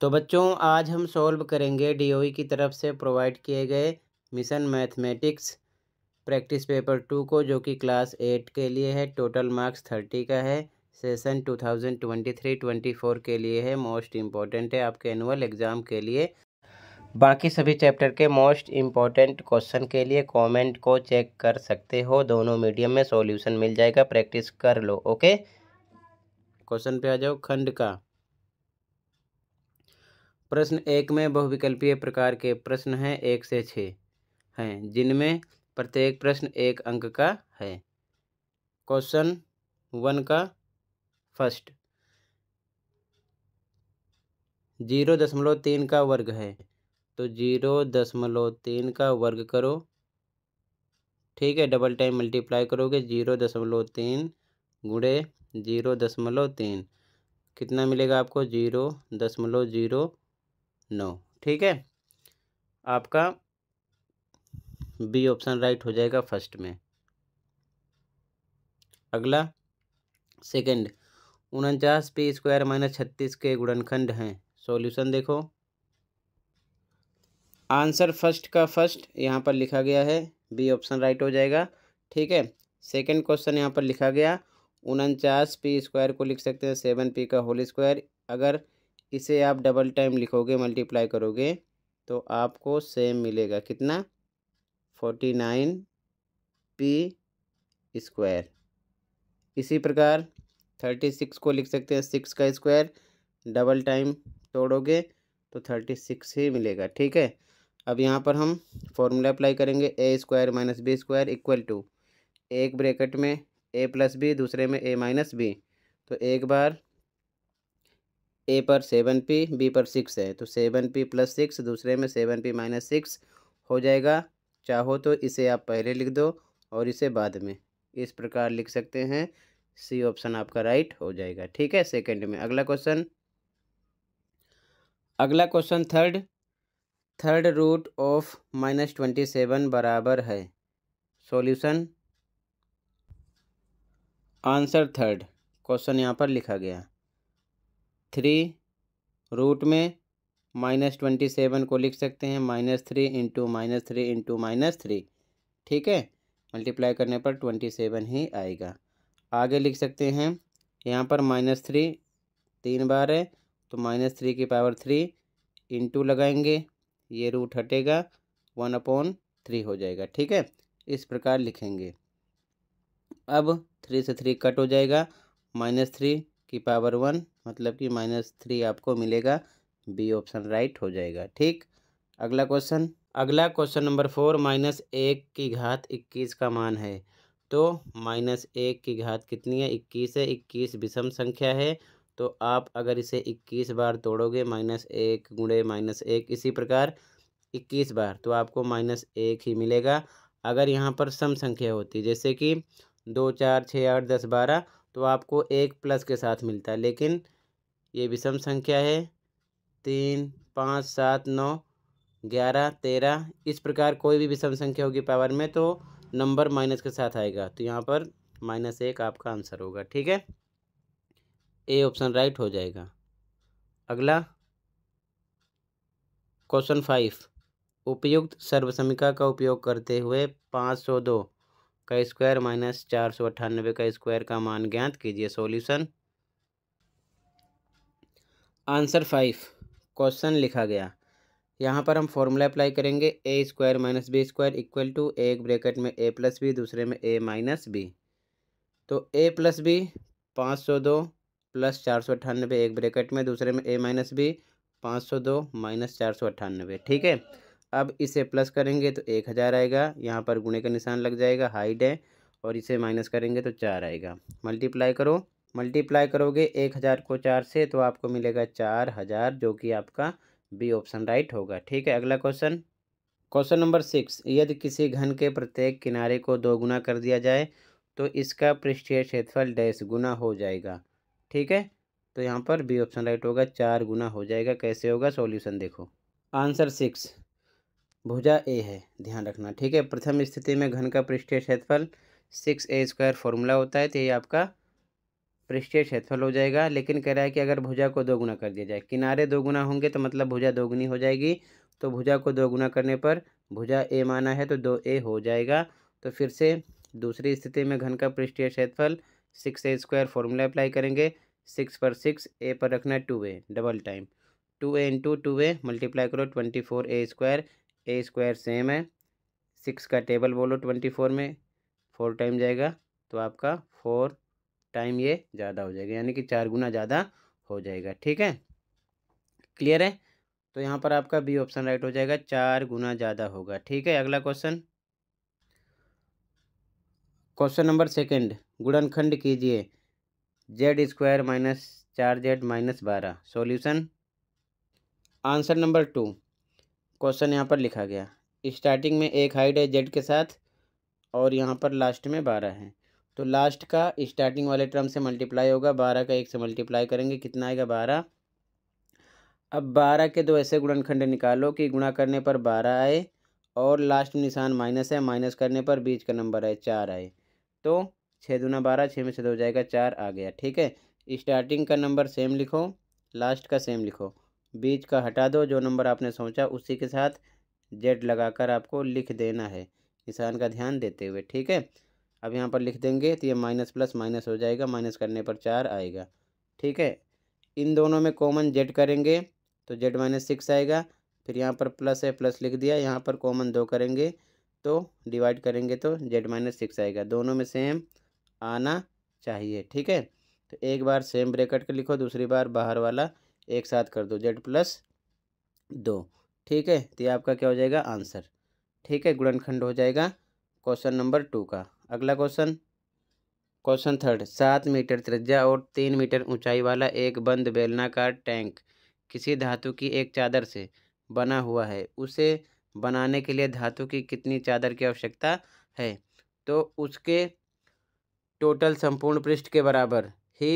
तो बच्चों आज हम सॉल्व करेंगे डीओई की तरफ से प्रोवाइड किए गए mission mathematics practice paper two को जो कि क्लास एट के लिए है टोटल मार्क्स थर्टी का है session two thousand twenty three twenty four के लिए है मोस्ट इम्पॉर्टेंट है आपके एनुअल एग्ज़ाम के लिए बाकी सभी चैप्टर के मोस्ट इम्पॉर्टेंट क्वेश्चन के लिए कमेंट को चेक कर सकते हो दोनों मीडियम में सॉल्यूशन मिल जाएगा प्रैक्टिस कर लो ओके क्वेश्चन पे आ जाओ खंड का प्रश्न एक में बहुविकल्पीय प्रकार के प्रश्न हैं एक से छ हैं जिनमें प्रत्येक प्रश्न एक अंक का है क्वेश्चन वन का फर्स्ट जीरो दशमलव तीन का वर्ग है तो जीरो दशमलव तीन का वर्ग करो ठीक है डबल टाइम मल्टीप्लाई करोगे जीरो दशमलव तीन गुड़े जीरो दशमलव तीन कितना मिलेगा आपको जीरो दशमलव जीरो नौ ठीक है आपका बी ऑप्शन राइट हो जाएगा फर्स्ट में अगला सेकंड उनचास पी स्क्वायर माइनस छत्तीस के गुणनखंड हैं सॉल्यूशन देखो आंसर फर्स्ट का फर्स्ट यहाँ पर लिखा गया है बी ऑप्शन राइट हो जाएगा ठीक है सेकंड क्वेश्चन यहाँ पर लिखा गया उनचास पी स्क्वायर को लिख सकते हैं सेवन पी का होल स्क्वायर अगर इसे आप डबल टाइम लिखोगे मल्टीप्लाई करोगे तो आपको सेम मिलेगा कितना फोर्टी नाइन पी स्क्वायर इसी प्रकार थर्टी सिक्स को लिख सकते हैं सिक्स का स्क्वायर डबल टाइम तोड़ोगे तो थर्टी सिक्स ही मिलेगा ठीक है अब यहाँ पर हम फॉर्मूला अप्लाई करेंगे A square minus B square equal to एक ब्रैकेट में ए प्लस बी दूसरे में ए माइनस बी तो एक बार ए पर सेवन पी बी पर सिक्स है तो सेवन पी प्लस सिक्स दूसरे में सेवन पी माइनस सिक्स हो जाएगा चाहो तो इसे आप पहले लिख दो और इसे बाद में इस प्रकार लिख सकते हैं सी ऑप्शन आपका राइट हो जाएगा ठीक है सेकंड में अगला क्वेश्चन अगला question third third root of minus twenty seven बराबर है सॉल्यूशन आंसर थर्ड क्वेश्चन यहाँ पर लिखा गया थ्री रूट में माइनस ट्वेंटी सेवन को लिख सकते हैं minus three into minus three into minus three ठीक है मल्टीप्लाई करने पर ट्वेंटी सेवन ही आएगा आगे लिख सकते हैं यहाँ पर माइनस थ्री तीन बार है तो माइनस थ्री की पावर थ्री इंटू लगाएंगे ये रूट हटेगा वन अपॉन थ्री हो जाएगा ठीक है इस प्रकार लिखेंगे अब थ्री से थ्री कट हो जाएगा माइनस थ्री की पावर वन मतलब कि माइनस थ्री आपको मिलेगा बी ऑप्शन राइट हो जाएगा ठीक अगला क्वेश्चन अगला क्वेश्चन नंबर फोर माइनस एक की घात इक्कीस का मान है तो माइनस एक की घात कितनी है इक्कीस है इक्कीस विषम संख्या है तो आप अगर इसे इक्कीस बार तोड़ोगे माइनस एक गुणे माइनस एक इसी प्रकार इक्कीस बार तो आपको माइनस एक ही मिलेगा अगर यहाँ पर सम संख्या होती जैसे कि दो चार छः आठ दस बारह तो आपको एक प्लस के साथ मिलता है लेकिन ये विषम संख्या है तीन पाँच सात नौ ग्यारह तेरह इस प्रकार कोई भी विषम संख्या होगी पावर में तो नंबर माइनस के साथ आएगा तो यहाँ पर माइनस एक आपका आंसर होगा ठीक है ए ऑप्शन राइट हो जाएगा अगला क्वेश्चन फाइव उपयुक्त सर्वसमिका का उपयोग करते हुए पाँच सौ दो का स्क्वायर माइनस चार सौ अट्ठानबे का स्क्वायर का मान ज्ञात कीजिए सॉल्यूशन आंसर फाइव क्वेश्चन लिखा गया यहाँ पर हम फॉर्मूला अप्लाई करेंगे A square minus B square equal to एक ब्रैकेट में ए प्लस बी दूसरे में ए माइनस बी तो ए प्लस बी पाँच सौ दो प्लस चार सौ अट्ठानबे एक ब्रैकेट में दूसरे में ए माइनस बी पाँच सौ दो माइनस चार सौ अट्ठानबे ठीक है अब इसे प्लस करेंगे तो एक हज़ार आएगा यहाँ पर गुणे का निशान लग जाएगा हाइट है और इसे माइनस करेंगे तो चार आएगा मल्टीप्लाई करो मल्टीप्लाई करोगे एक हज़ार को चार से तो आपको मिलेगा चार हज़ार जो कि आपका बी ऑप्शन राइट होगा ठीक है अगला क्वेश्चन क्वेश्चन नंबर सिक्स यदि किसी घन के प्रत्येक किनारे को दो गुना कर दिया जाए तो इसका पृष्ठीय क्षेत्रफल डैश गुना हो जाएगा ठीक है तो यहाँ पर बी ऑप्शन राइट होगा चार गुना हो जाएगा कैसे होगा सॉल्यूशन देखो आंसर सिक्स भुजा ए है ध्यान रखना ठीक है प्रथम स्थिति में घन का पृष्ठीय क्षेत्रफल सिक्स ए स्क्वायर फॉर्मूला होता है तो ये आपका पृष्ठीय क्षेत्रफल हो जाएगा लेकिन कह रहा है कि अगर भुजा को दोगुना कर दिया जाए किनारे दोगुना होंगे तो मतलब भुजा दोगुनी हो जाएगी तो भुजा को दोगुना करने पर भुजा ए माना है तो दो ए हो जाएगा तो फिर से दूसरी स्थिति में घन का पृष्ठीय क्षेत्रफल six A square formula apply करेंगे सिक्स पर सिक्स ए पर रखना है two A double time two A into two A multiply करो twenty four A square A square same है सिक्स का टेबल बोलो ट्वेंटी फोर में फोर टाइम जाएगा तो आपका फोर टाइम ये ज़्यादा हो जाएगा यानी कि चार गुना ज़्यादा हो जाएगा ठीक है क्लियर है तो यहाँ पर आपका बी ऑप्शन राइट हो जाएगा चार गुना ज़्यादा होगा ठीक है अगला क्वेश्चन क्वेश्चन नंबर सेकंड गुणनखंड कीजिए जेड स्क्वायर माइनस चार जेड माइनस बारह solution answer number two question यहाँ पर लिखा गया स्टार्टिंग में एक हाइट है जेड के साथ और यहाँ पर लास्ट में बारह है तो लास्ट का स्टार्टिंग वाले टर्म से मल्टीप्लाई होगा बारह का एक से मल्टीप्लाई करेंगे कितना आएगा बारह अब बारह के दो ऐसे गुणनखंड निकालो कि गुणा करने पर बारह आए और लास्ट निशान माइनस है माइनस करने पर बीच का नंबर है चार आए तो छः दुना बारह छः में से दो जाएगा चार आ गया ठीक है स्टार्टिंग का नंबर सेम लिखो लास्ट का सेम लिखो बीच का हटा दो जो नंबर आपने सोचा उसी के साथ जेड लगाकर आपको लिख देना है निशान का ध्यान देते हुए ठीक है अब यहाँ पर लिख देंगे तो ये माइनस प्लस माइनस हो जाएगा माइनस करने पर चार आएगा ठीक है इन दोनों में कॉमन जेड करेंगे तो जेड माइनस सिक्स आएगा फिर यहाँ पर प्लस है प्लस लिख दिया यहाँ पर कॉमन दो करेंगे तो डिवाइड करेंगे तो जेड माइनस सिक्स आएगा दोनों में सेम आना चाहिए ठीक है तो एक बार सेम ब्रेकट के लिखो दूसरी बार बाहर वाला एक साथ कर दो जेड प्लस दो ठीक है तो ये आपका क्या हो जाएगा आंसर ठीक है गुणनखंड हो जाएगा क्वेश्चन नंबर टू का अगला क्वेश्चन क्वेश्चन थर्ड सात मीटर त्रिज्या और तीन मीटर ऊंचाई वाला एक बंद बेलनाकार टैंक किसी धातु की एक चादर से बना हुआ है उसे बनाने के लिए धातु की कितनी चादर की आवश्यकता है तो उसके टोटल संपूर्ण पृष्ठ के बराबर ही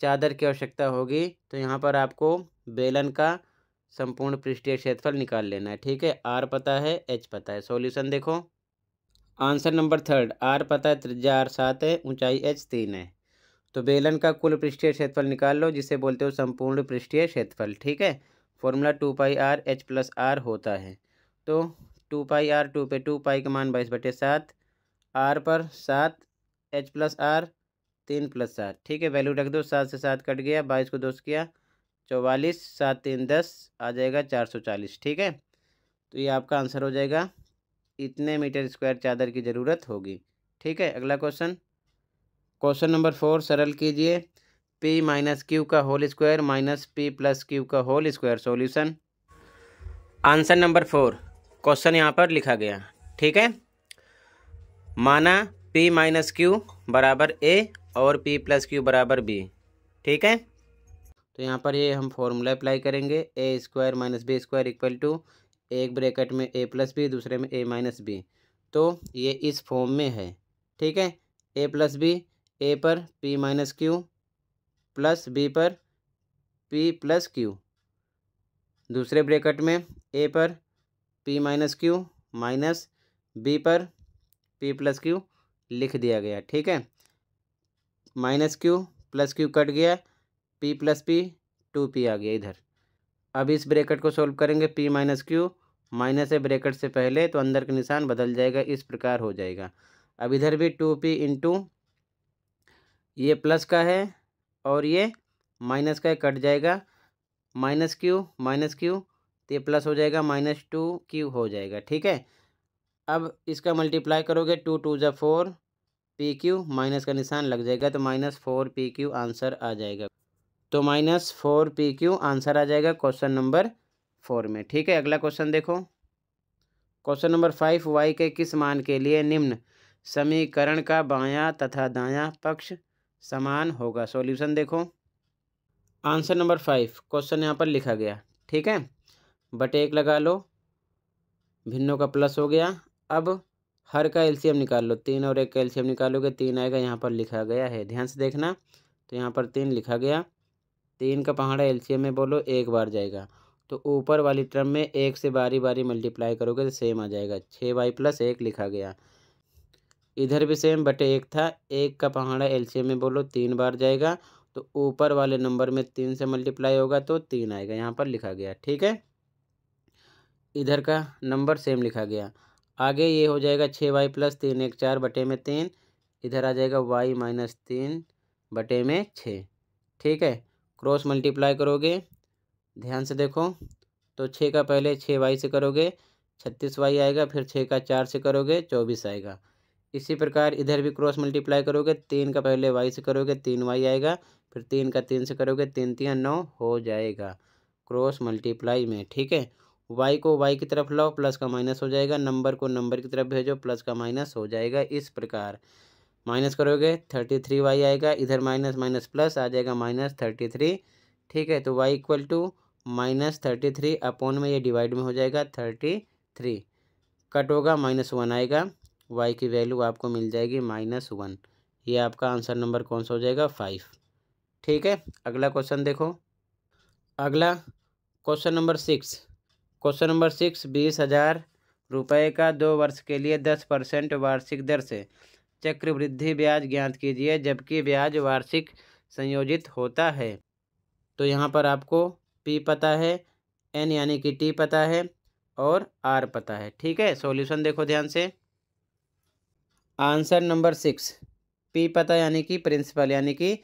चादर की आवश्यकता होगी तो यहाँ पर आपको बेलन का संपूर्ण पृष्ठीय क्षेत्रफल निकाल लेना है ठीक है आर पता है एच पता है सॉल्यूशन देखो आंसर नंबर थर्ड आर पता है त्रिज्या आर सात है ऊंचाई एच तीन है तो बेलन का कुल पृष्ठीय क्षेत्रफल निकाल लो जिसे बोलते हो संपूर्ण पृष्ठीय क्षेत्रफल ठीक है formula two pi R H plus R होता है तो टू पाई आर टू पे टू पाई का मान बाईस बटे सात आर पर सात एच प्लस आर तीन प्लस सात ठीक है वैल्यू रख दो सात से सात कट गया बाईस को दोस्त किया चौवालीस सात तीन दस आ जाएगा चार सौ चालीस ठीक है तो ये आपका आंसर हो जाएगा इतने मीटर स्क्वायर चादर की ज़रूरत होगी ठीक है अगला क्वेश्चन क्वेश्चन नंबर फोर सरल कीजिए पी माइनस क्यू का whole square minus P plus Q का whole square solution answer number four question यहाँ पर लिखा गया ठीक है माना p माइनस क्यू बराबर ए और p प्लस क्यू बराबर बी ठीक है तो यहाँ पर ये हम फॉर्मूला अप्लाई करेंगे A square minus B square equal to एक ब्रैकेट में ए प्लस बी दूसरे में ए माइनस बी तो ये इस फॉर्म में है ठीक है ए प्लस बी ए पर P minus Q plus B पर पी प्लस क्यू दूसरे ब्रैकेट में ए पर P minus Q minus B पर पी प्लस क्यू लिख दिया गया ठीक है minus Q plus Q cut गया P plus P two P आ गया इधर अब इस ब्रैकेट को सॉल्व करेंगे पी माइनस क्यू माइनस है ब्रैकेट से पहले तो अंदर का निशान बदल जाएगा इस प्रकार हो जाएगा अब इधर भी टू पी इंटू ये प्लस का है और ये माइनस का है कट जाएगा माइनस क्यू माइनस क्यू तो ये प्लस हो जाएगा माइनस टू क्यू हो जाएगा ठीक है अब इसका मल्टीप्लाई करोगे टू टू ज़ा फोर पी क्यू माइनस का निशान लग जाएगा तो minus four P Q answer आ जाएगा तो minus four P Q answer आ जाएगा क्वेश्चन नंबर फोर में ठीक है अगला क्वेश्चन देखो क्वेश्चन नंबर फाइव वाई के किस मान के लिए निम्न समीकरण का बायां तथा दायां पक्ष समान होगा सॉल्यूशन देखो आंसर नंबर फाइव क्वेश्चन यहाँ पर लिखा गया ठीक है बटे एक लगा लो भिन्नों का प्लस हो गया अब हर का एलसीएम निकाल लो तीन और एक का एलसीएम निकालोगे तीन आएगा यहाँ पर लिखा गया है ध्यान से देखना तो यहाँ पर तीन लिखा गया तीन का पहाड़ा एलसीएम में बोलो एक बार जाएगा तो ऊपर वाली टर्म में एक से बारी बारी मल्टीप्लाई करोगे तो सेम आ जाएगा छः बाई प्लस एक लिखा गया इधर भी सेम बटे एक था एक का पहाड़ा एलसीएम में बोलो तीन बार जाएगा तो ऊपर वाले नंबर में तीन से मल्टीप्लाई होगा तो तीन आएगा यहाँ पर लिखा गया ठीक है इधर का नंबर सेम लिखा गया आगे ये हो जाएगा छः वाई प्लस तीन एक चार बटे में तीन इधर आ जाएगा वाई माइनस तीन बटे में छः ठीक है क्रॉस मल्टीप्लाई करोगे ध्यान से देखो तो छः का पहले छः वाई से करोगे छत्तीस वाई आएगा फिर छः का चार से करोगे चौबीस आएगा इसी प्रकार इधर भी क्रॉस मल्टीप्लाई करोगे तीन का पहले वाई से करोगे तीन वाई आएगा फिर तीन का तीन से करोगे तीन तीन नौ हो जाएगा क्रॉस मल्टीप्लाई में ठीक है वाई को वाई की तरफ लाओ प्लस का माइनस हो जाएगा नंबर को नंबर की तरफ भेजो प्लस का माइनस हो जाएगा इस प्रकार माइनस करोगे थर्टी थ्री वाई आएगा इधर माइनस माइनस प्लस आ जाएगा माइनस थर्टी थ्री ठीक है तो Y equal to minus thirty three upon में ये डिवाइड में हो जाएगा थर्टी थ्री कट होगा माइनस वन आएगा वाई की वैल्यू आपको मिल जाएगी माइनस वन ये आपका आंसर नंबर कौन सा हो जाएगा फाइव ठीक है अगला क्वेश्चन देखो अगला question number six question number six बीस हज़ार रुपये का दो वर्ष के लिए दस परसेंट वार्षिक दर से चक्रवृद्धि ब्याज ज्ञात कीजिए जबकि ब्याज वार्षिक संयोजित होता है तो यहाँ पर आपको पी पता है एन यानी कि टी पता है और आर पता है ठीक है सॉल्यूशन देखो ध्यान से आंसर नंबर सिक्स पी पता यानी कि प्रिंसिपल यानी कि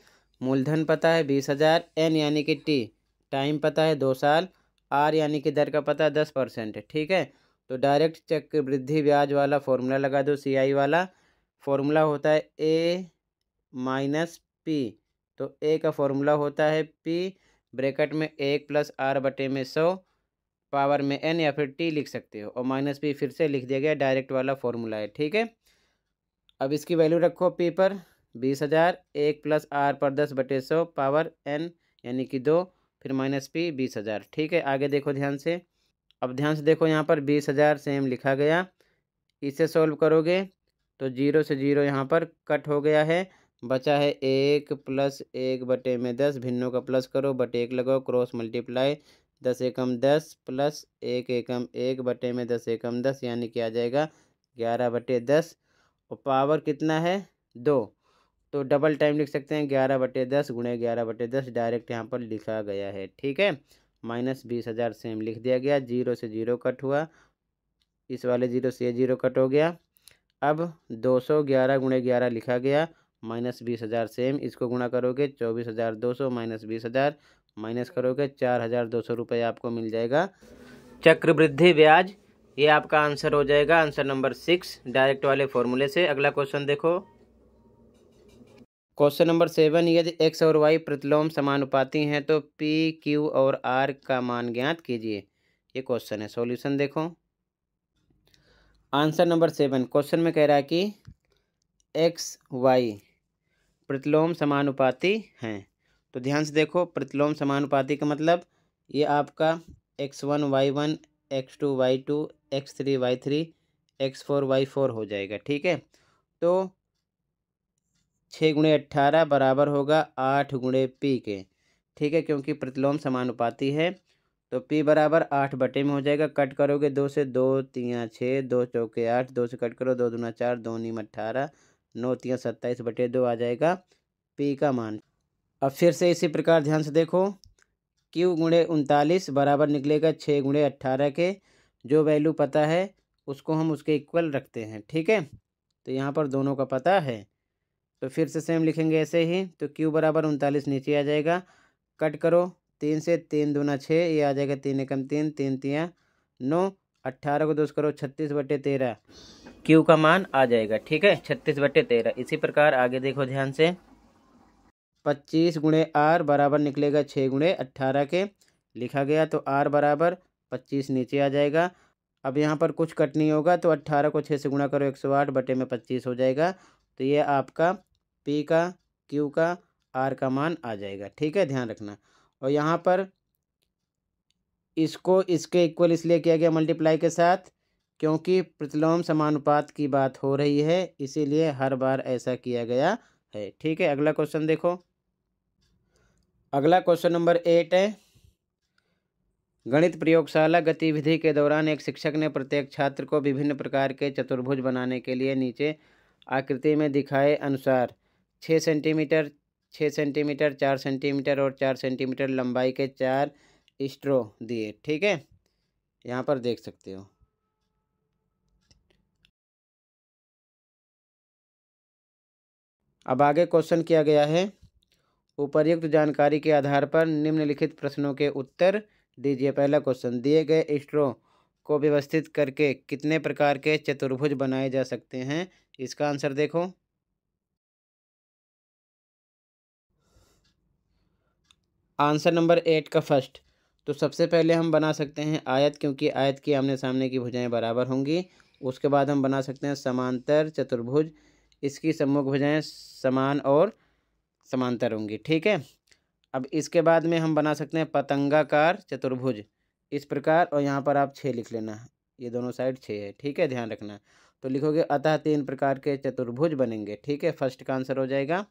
मूलधन पता है बीस हज़ार एन यानी कि टी टाइम पता है दो साल आर यानी कि दर का पता दस परसेंट ठीक है तो डायरेक्ट चक वृद्धि ब्याज वाला फॉर्मूला लगा दो सी वाला फॉर्मूला होता है ए माइनस पी तो ए का फॉर्मूला होता है पी ब्रैकेट में एक प्लस आर बटे में सौ पावर में एन या फिर टी लिख सकते हो और माइनस पी फिर से लिख दिया गया डायरेक्ट वाला फॉर्मूला है ठीक है अब इसकी वैल्यू रखो पी पर बीस हज़ार एक प्लस आर पर दस बटे सौ पावर एन यानी कि दो फिर माइनस पी बीस हज़ार ठीक है आगे देखो ध्यान से अब ध्यान से देखो यहाँ पर बीस हज़ार सेम लिखा गया इसे सॉल्व करोगे तो जीरो से जीरो यहाँ पर कट हो गया है बचा है एक प्लस एक बटे में दस भिन्नों का प्लस करो बटे एक लगाओ क्रॉस मल्टीप्लाई दस एकम दस प्लस एक एकम एक बटे में दस एकम दस यानी कि आ जाएगा ग्यारह बटे दस और पावर कितना है दो तो डबल टाइम लिख सकते हैं ग्यारह बटे दस गुणे ग्यारह बटे दस डायरेक्ट यहाँ पर लिखा गया है ठीक है माइनस बीस हज़ार सेम लिख दिया गया जीरो से जीरो कट हुआ इस वाले जीरो से जीरो कट हो गया अब दो सौ ग्यारह गुणे ग्यारह लिखा गया माइनस बीस हज़ार सेम इसको गुणा करोगे चौबीस हज़ार दो सौ माइनस बीस हज़ार माइनस करोगे चार हज़ार दो सौ रुपये आपको मिल जाएगा चक्रवृद्धि ब्याज ये आपका आंसर हो जाएगा आंसर नंबर सिक्स डायरेक्ट वाले फॉर्मूले से अगला क्वेश्चन देखो क्वेश्चन नंबर सेवन यदि एक्स और वाई प्रतिलोम समानुपाती हैं तो पी क्यू और आर का मान ज्ञात कीजिए ये क्वेश्चन है सॉल्यूशन देखो आंसर नंबर सेवन क्वेश्चन में कह रहा है कि एक्स वाई प्रतिलोम समानुपाती हैं तो ध्यान से देखो प्रतिलोम समानुपाती का मतलब ये आपका X one Y one X two Y two X three Y three X four Y four हो जाएगा ठीक है तो छः गुणे अट्ठारह बराबर होगा आठ गुणे पी के ठीक है क्योंकि प्रतिलोम समानुपाती है तो पी बराबर आठ बटे में हो जाएगा कट करोगे दो से दो तियाँ छः दो चौके आठ दो से कट करो दो दूना चार दो नीम अट्ठारह नौ तियाँ सत्ताईस बटे दो आ जाएगा पी का मान अब फिर से इसी प्रकार ध्यान से देखो क्यू गुणे उनतालीस बराबर निकलेगा छः गुणे अट्ठारह के जो वैल्यू पता है उसको हम उसके इक्वल रखते हैं ठीक है तो यहाँ पर दोनों का पता है तो फिर से सेम लिखेंगे ऐसे ही तो क्यू बराबर उनतालीस नीचे आ जाएगा कट करो तीन से तीन दूना छः ये आ जाएगा तीन एकम तीन तीन तीन नौ अट्ठारह को दोस्त करो छत्तीस बटे तेरह क्यू का मान आ जाएगा ठीक है छत्तीस बटे तेरह इसी प्रकार आगे देखो ध्यान से पच्चीस गुणे आर बराबर निकलेगा छः गुणे अट्ठारह के लिखा गया तो आर बराबर पच्चीस नीचे आ जाएगा अब यहाँ पर कुछ कट नहीं होगा तो अट्ठारह को छः से गुणा करो एक सौ आठ बटे में पच्चीस हो जाएगा तो ये आपका पी का क्यू का आर का मान आ जाएगा ठीक है ध्यान रखना और यहाँ पर इसको इसके इक्वल इसलिए किया गया मल्टीप्लाई के साथ क्योंकि प्रतिलोम समानुपात की बात हो रही है इसीलिए हर बार ऐसा किया गया है ठीक है अगला क्वेश्चन देखो अगला क्वेश्चन नंबर एट है गणित प्रयोगशाला गतिविधि के दौरान एक शिक्षक ने प्रत्येक छात्र को विभिन्न प्रकार के चतुर्भुज बनाने के लिए नीचे आकृति में दिखाए अनुसार छः सेंटीमीटर छः सेंटीमीटर चार सेंटीमीटर और चार सेंटीमीटर लंबाई के चार स्ट्रो दिए ठीक है यहाँ पर देख सकते हो अब आगे क्वेश्चन किया गया है उपर्युक्त जानकारी के आधार पर निम्नलिखित प्रश्नों के उत्तर दीजिए पहला क्वेश्चन दिए गए स्ट्रो को व्यवस्थित करके कितने प्रकार के चतुर्भुज बनाए जा सकते हैं इसका आंसर देखो आंसर नंबर एट का फर्स्ट तो सबसे पहले हम बना सकते हैं आयत क्योंकि आयत की आमने सामने की भुजाएं बराबर होंगी उसके बाद हम बना सकते हैं समांतर चतुर्भुज इसकी सम्मुख भुजाएं समान और समांतर होंगी ठीक है अब इसके बाद में हम बना सकते हैं पतंगाकार चतुर्भुज इस प्रकार और यहाँ पर आप छः लिख लेना ये दोनों साइड छः है ठीक है ध्यान रखना तो लिखोगे अतः तीन प्रकार के चतुर्भुज बनेंगे ठीक है फर्स्ट का आंसर हो जाएगा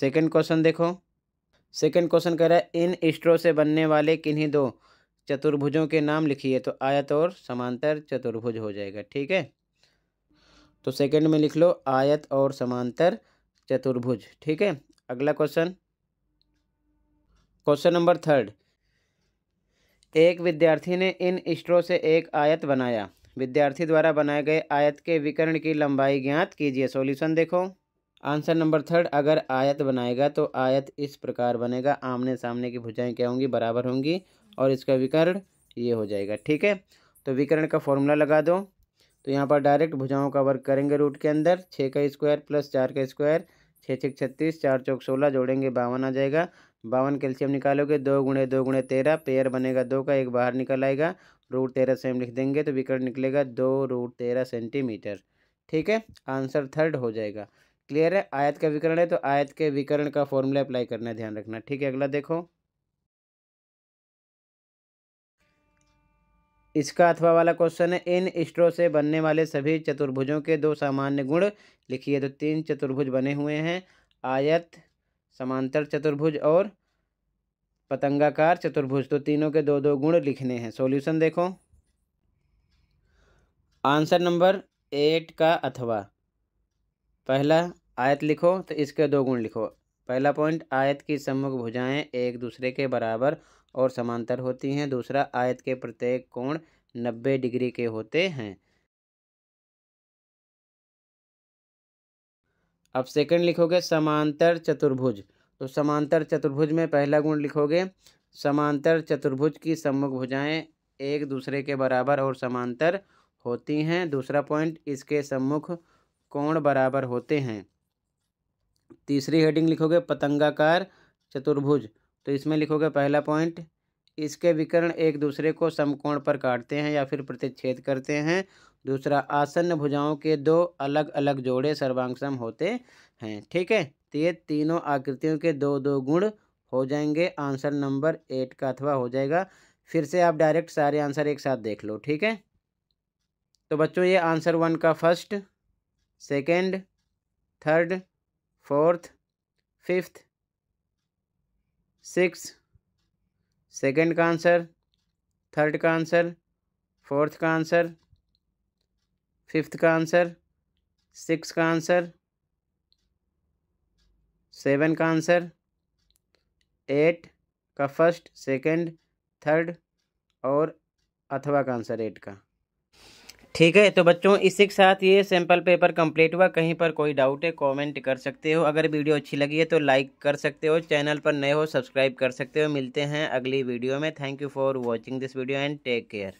सेकंड क्वेश्चन देखो सेकंड क्वेश्चन कह रहा है इन स्ट्रो से बनने वाले किन्हीं दो चतुर्भुजों के नाम लिखिए तो आयत और समांतर चतुर्भुज हो जाएगा ठीक है तो सेकंड में लिख लो आयत और समांतर चतुर्भुज ठीक है अगला क्वेश्चन क्वेश्चन नंबर थर्ड एक विद्यार्थी ने इन स्ट्रो से एक आयत बनाया विद्यार्थी द्वारा बनाए गए आयत के विकर्ण की लंबाई ज्ञात कीजिए सॉल्यूशन देखो आंसर नंबर थर्ड अगर आयत बनाएगा तो आयत इस प्रकार बनेगा आमने सामने की भुजाएं क्या होंगी बराबर होंगी और इसका विकर्ण ये हो जाएगा ठीक है तो विकर्ण का फॉर्मूला लगा दो तो यहाँ पर डायरेक्ट भुजाओं का वर्क करेंगे रूट के अंदर छः का स्क्वायर प्लस चार का स्क्वायर छः छः छत्तीस चार चौक सोलह जोड़ेंगे बावन आ जाएगा बावन कैल्शियम निकालोगे दो गुणे दो गुणे तेरह पेयर बनेगा दो का एक बाहर निकल आएगा रूट तेरह सेम लिख देंगे तो विकर्ण निकलेगा दो रूट तेरह सेंटीमीटर ठीक है आंसर थर्ड हो जाएगा क्लियर है आयत का विकरण है तो आयत के विकरण का फॉर्मूला अप्लाई करना है ध्यान रखना ठीक है अगला देखो इसका अथवा वाला क्वेश्चन है इन स्ट्रो से बनने वाले सभी चतुर्भुजों के दो सामान्य गुण लिखिए तो तीन चतुर्भुज बने हुए हैं आयत समांतर चतुर्भुज और पतंगाकार चतुर्भुज तो तीनों के दो दो गुण लिखने हैं सॉल्यूशन देखो आंसर नंबर एट का अथवा पहला आयत लिखो तो इसके दो गुण लिखो पहला पॉइंट आयत की सम्मुख भुजाएं एक दूसरे के बराबर और समांतर होती हैं दूसरा आयत के प्रत्येक कोण नब्बे डिग्री के होते हैं अब सेकंड लिखोगे समांतर चतुर्भुज तो समांतर चतुर्भुज में पहला गुण लिखोगे समांतर चतुर्भुज की सम्मुख भुजाएं एक दूसरे के बराबर और समांतर होती हैं दूसरा पॉइंट इसके सम्मुख कोण बराबर होते हैं तीसरी हेडिंग लिखोगे पतंगाकार चतुर्भुज तो इसमें लिखोगे पहला पॉइंट इसके विकर्ण एक दूसरे को समकोण पर काटते हैं या फिर प्रतिच्छेद करते हैं दूसरा आसन्न भुजाओं के दो अलग अलग जोड़े सर्वांगसम होते हैं ठीक है तो ये तीनों आकृतियों के दो दो गुण हो जाएंगे आंसर नंबर एट का अथवा हो जाएगा फिर से आप डायरेक्ट सारे आंसर एक साथ देख लो ठीक है तो बच्चों ये आंसर वन का first second third fourth fifth six second का आंसर थर्ड का आंसर फोर्थ का आंसर फिफ्थ का आंसर सिक्स का आंसर सेवन का आंसर एट का फर्स्ट सेकेंड थर्ड और अथवा का आंसर एट का ठीक है तो बच्चों इसी के साथ ये सैम्पल पेपर कंप्लीट हुआ कहीं पर कोई डाउट है कमेंट कर सकते हो अगर वीडियो अच्छी लगी है तो लाइक कर सकते हो चैनल पर नए हो सब्सक्राइब कर सकते हो मिलते हैं अगली वीडियो में thank you for watching this video and take care